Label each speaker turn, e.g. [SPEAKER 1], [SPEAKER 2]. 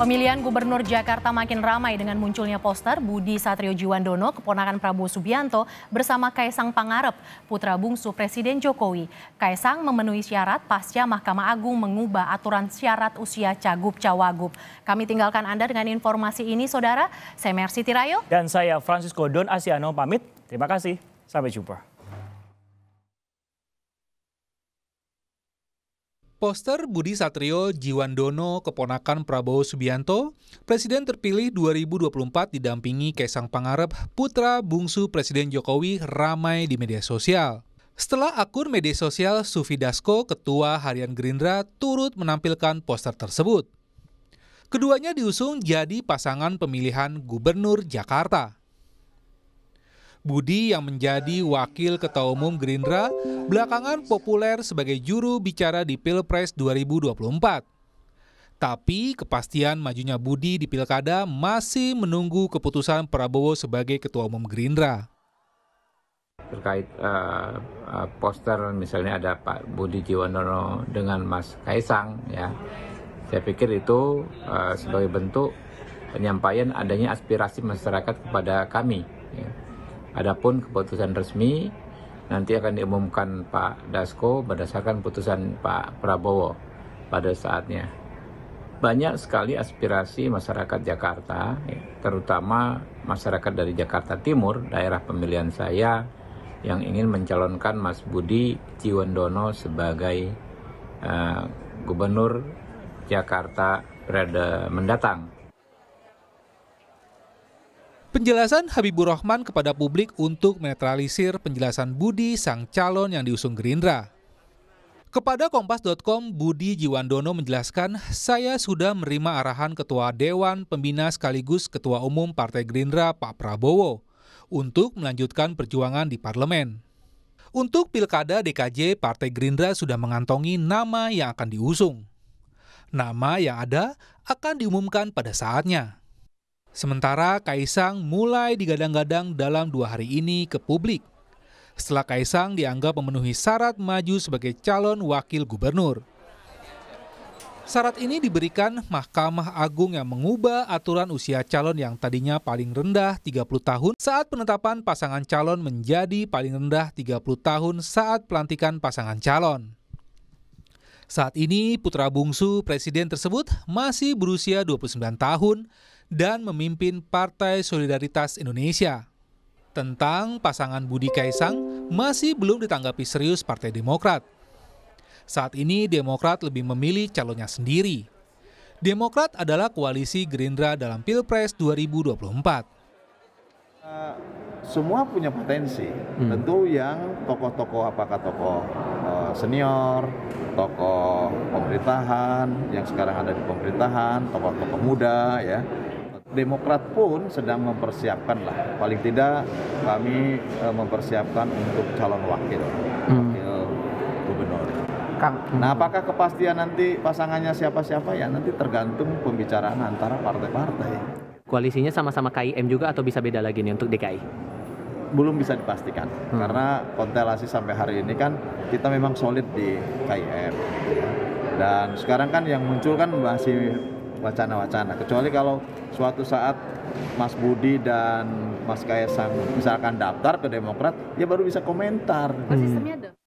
[SPEAKER 1] Pemilihan Gubernur Jakarta makin ramai dengan munculnya poster Budi Satrio Jiwandono, keponakan Prabowo Subianto, bersama Kaisang Pangarep, putra bungsu Presiden Jokowi. Kaisang memenuhi syarat pasca Mahkamah Agung mengubah aturan syarat usia cagup-cawagup. Kami tinggalkan Anda dengan informasi ini, Saudara. Saya Mercy Tirayo.
[SPEAKER 2] Dan saya Francisco Don Asiano pamit. Terima kasih. Sampai jumpa.
[SPEAKER 1] Poster Budi Satrio Jiwandono, keponakan Prabowo Subianto, Presiden terpilih 2024 didampingi Kaisang Pangarep, putra bungsu Presiden Jokowi ramai di media sosial. Setelah akun media sosial Sufi Dasko, Ketua Harian Gerindra, turut menampilkan poster tersebut. Keduanya diusung jadi pasangan pemilihan Gubernur Jakarta. Budi yang menjadi wakil ketua umum Gerindra belakangan populer sebagai juru bicara di Pilpres 2024. Tapi kepastian majunya Budi di Pilkada masih menunggu keputusan Prabowo sebagai ketua umum Gerindra.
[SPEAKER 2] Terkait uh, poster misalnya ada Pak Budi Jiwandono dengan Mas Kaisang ya. Saya pikir itu uh, sebagai bentuk penyampaian adanya aspirasi masyarakat kepada kami. Ya Adapun keputusan resmi nanti akan diumumkan Pak Dasko berdasarkan putusan Pak Prabowo pada saatnya. Banyak sekali aspirasi masyarakat Jakarta, terutama masyarakat dari Jakarta Timur, daerah pemilihan saya, yang ingin mencalonkan Mas Budi Ciwandono sebagai uh, Gubernur Jakarta periode mendatang. Penjelasan Habibur Rahman kepada
[SPEAKER 1] publik untuk menetralisir penjelasan Budi sang calon yang diusung Gerindra. Kepada Kompas.com, Budi Jiwandono menjelaskan, saya sudah menerima arahan Ketua Dewan Pembina sekaligus Ketua Umum Partai Gerindra Pak Prabowo untuk melanjutkan perjuangan di parlemen. Untuk Pilkada DKJ, Partai Gerindra sudah mengantongi nama yang akan diusung. Nama yang ada akan diumumkan pada saatnya. Sementara Kaisang mulai digadang-gadang dalam dua hari ini ke publik. Setelah Kaisang dianggap memenuhi syarat maju sebagai calon wakil gubernur. Syarat ini diberikan Mahkamah Agung yang mengubah aturan usia calon yang tadinya paling rendah 30 tahun saat penetapan pasangan calon menjadi paling rendah 30 tahun saat pelantikan pasangan calon. Saat ini putra bungsu presiden tersebut masih berusia 29 tahun dan memimpin Partai Solidaritas Indonesia. Tentang pasangan Budi Kaisang masih belum ditanggapi serius Partai Demokrat. Saat ini Demokrat lebih memilih calonnya sendiri. Demokrat adalah koalisi Gerindra dalam Pilpres 2024
[SPEAKER 3] eh, semua punya potensi. Hmm. Tentu yang tokoh-tokoh apakah tokoh uh, senior, tokoh pemerintahan yang sekarang ada di pemerintahan, tokoh-tokoh muda ya. Demokrat pun sedang mempersiapkan lah, paling tidak kami uh, mempersiapkan untuk calon wakil, hmm. gubernur. Kang. Nah, apakah kepastian nanti pasangannya siapa-siapa ya nanti tergantung pembicaraan antara partai-partai. Koalisinya sama-sama KIM juga atau bisa beda lagi nih untuk DKI? belum bisa dipastikan hmm. karena kontelasi sampai hari ini kan kita memang solid di KIM ya. dan sekarang kan yang muncul kan masih wacana-wacana kecuali kalau suatu saat Mas Budi dan Mas Kaisang misalkan daftar ke Demokrat, ya baru bisa komentar.
[SPEAKER 1] Hmm.